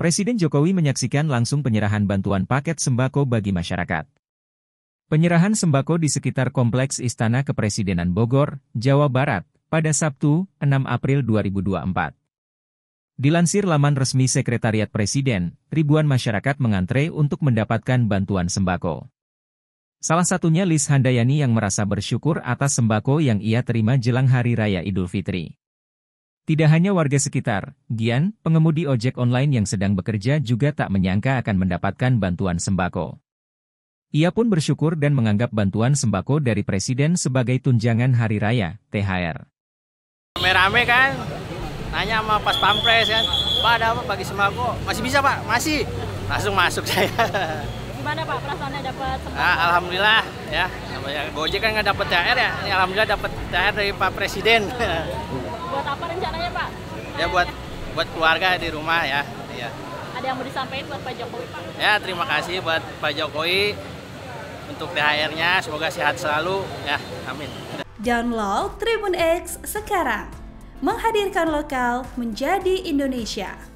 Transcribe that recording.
Presiden Jokowi menyaksikan langsung penyerahan bantuan paket sembako bagi masyarakat. Penyerahan sembako di sekitar Kompleks Istana Kepresidenan Bogor, Jawa Barat, pada Sabtu, 6 April 2024. Dilansir laman resmi Sekretariat Presiden, ribuan masyarakat mengantre untuk mendapatkan bantuan sembako. Salah satunya Lis Handayani yang merasa bersyukur atas sembako yang ia terima jelang Hari Raya Idul Fitri. Tidak hanya warga sekitar, Gian, pengemudi ojek online yang sedang bekerja juga tak menyangka akan mendapatkan bantuan sembako. Ia pun bersyukur dan menganggap bantuan sembako dari Presiden sebagai tunjangan Hari Raya, THR. Rame-rame kan, nanya sama pas pampres kan, Pak ada apa bagi sembako? Masih bisa Pak? Masih. Langsung masuk saya. Gimana Pak perasaannya dapat sembako? Nah, Alhamdulillah ya, Gojek kan nggak dapat THR ya, ini Alhamdulillah dapat THR dari Pak Presiden. buat apa rencananya Pak? Ya buat buat keluarga di rumah ya. Iya. Ada yang mau disampaikan buat Pak Jokowi Pak? Ya terima kasih buat Pak Jokowi untuk THR-nya semoga sehat selalu ya. Amin. Download Tribun X sekarang. Menghadirkan lokal menjadi Indonesia.